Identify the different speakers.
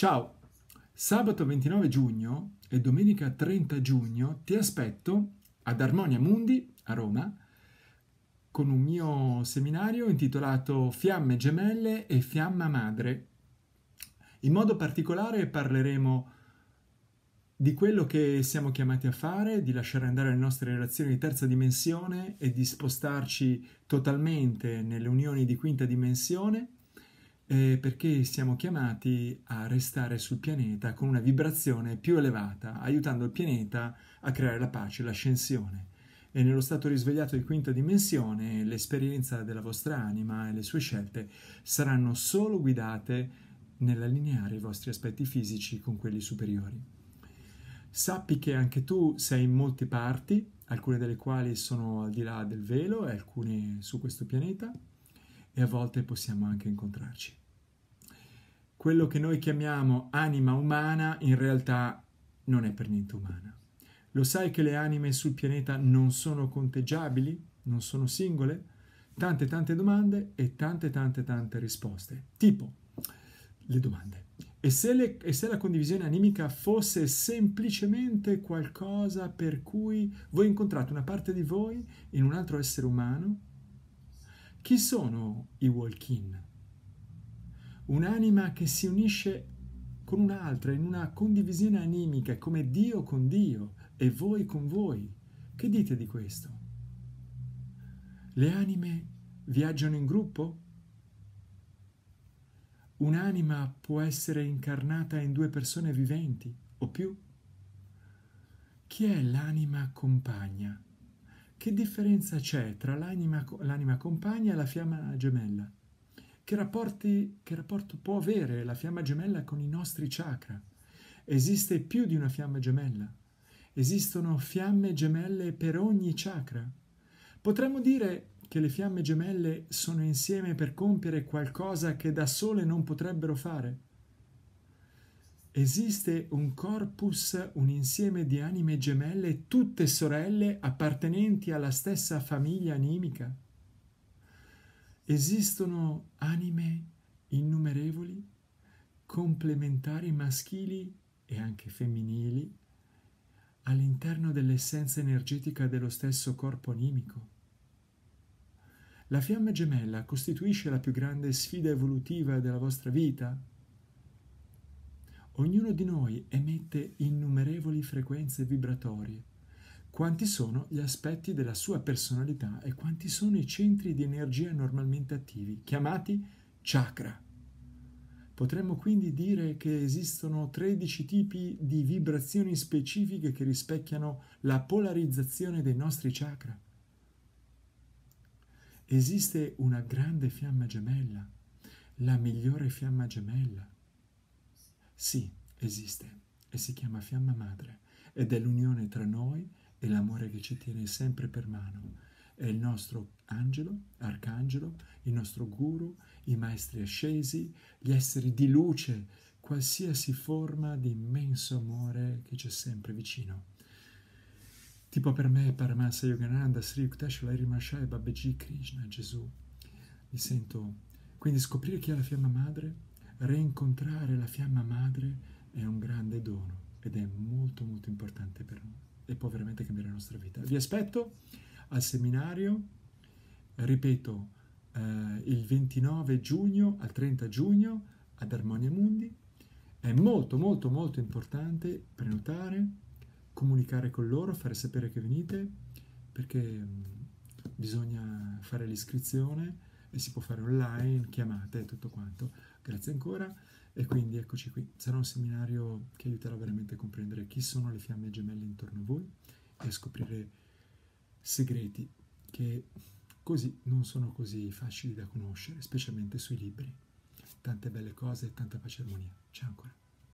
Speaker 1: Ciao, sabato 29 giugno e domenica 30 giugno ti aspetto ad Armonia Mundi a Roma con un mio seminario intitolato Fiamme gemelle e fiamma madre. In modo particolare parleremo di quello che siamo chiamati a fare, di lasciare andare le nostre relazioni di terza dimensione e di spostarci totalmente nelle unioni di quinta dimensione eh, perché siamo chiamati a restare sul pianeta con una vibrazione più elevata, aiutando il pianeta a creare la pace, l'ascensione. E nello stato risvegliato di quinta dimensione l'esperienza della vostra anima e le sue scelte saranno solo guidate nell'allineare i vostri aspetti fisici con quelli superiori. Sappi che anche tu sei in molte parti, alcune delle quali sono al di là del velo e alcune su questo pianeta, e a volte possiamo anche incontrarci quello che noi chiamiamo anima umana in realtà non è per niente umana. Lo sai che le anime sul pianeta non sono conteggiabili? Non sono singole? Tante tante domande e tante tante tante risposte. Tipo le domande. E se, le, e se, la condivisione animica fosse semplicemente qualcosa per cui voi incontrate una parte di voi in un altro essere umano? Chi sono i walk-in? un'anima che si unisce con un'altra in una condivisione animica come Dio con Dio e voi con voi. Che dite di questo? Le anime viaggiano in gruppo? Un'anima può essere incarnata in due persone viventi o più? Chi è l'anima compagna? Che differenza c'è tra l'anima, l'anima compagna e la fiamma gemella? Che, rapporti, che rapporto può avere la fiamma gemella con i nostri chakra? Esiste più di una fiamma gemella. Esistono fiamme gemelle per ogni chakra. Potremmo dire che le fiamme gemelle sono insieme per compiere qualcosa che da sole non potrebbero fare. Esiste un corpus, un insieme di anime gemelle, tutte sorelle appartenenti alla stessa famiglia animica esistono anime innumerevoli, complementari maschili e anche femminili, all'interno dell'essenza energetica dello stesso corpo animico. La fiamma gemella costituisce la più grande sfida evolutiva della vostra vita? Ognuno di noi emette innumerevoli frequenze vibratorie quanti sono gli aspetti della sua personalità e quanti sono i centri di energia normalmente attivi, chiamati chakra. Potremmo quindi dire che esistono 13 tipi di vibrazioni specifiche che rispecchiano la polarizzazione dei nostri chakra. Esiste una grande fiamma gemella, la migliore fiamma gemella. Sì, esiste e si chiama fiamma madre ed è l'unione tra noi e e l'amore che ci tiene sempre per mano. È il nostro angelo, arcangelo, il nostro guru, i maestri ascesi, gli esseri di luce, qualsiasi forma di immenso amore che c'è sempre vicino. Tipo per me, Paramahansa Yogananda, Sri Yukteswara Rimashai, Babaji Krishna, Gesù. Mi sento... Quindi scoprire chi è la fiamma madre, reincontrare la fiamma madre è un grande dono ed è molto molto importante può veramente cambiare la nostra vita. Vi aspetto al seminario, ripeto, eh, il 29 giugno al 30 giugno ad Armonia Mundi. È molto molto molto importante prenotare, comunicare con loro, fare sapere che venite, perché mm, bisogna fare l'iscrizione e si può fare online, chiamate e tutto quanto. Grazie ancora. E quindi eccoci qui, sarà un seminario che aiuterà veramente a comprendere chi sono le fiamme gemelle intorno a voi e a scoprire segreti che così non sono così facili da conoscere, specialmente sui libri. Tante belle cose e tanta pace e armonia. Ciao ancora.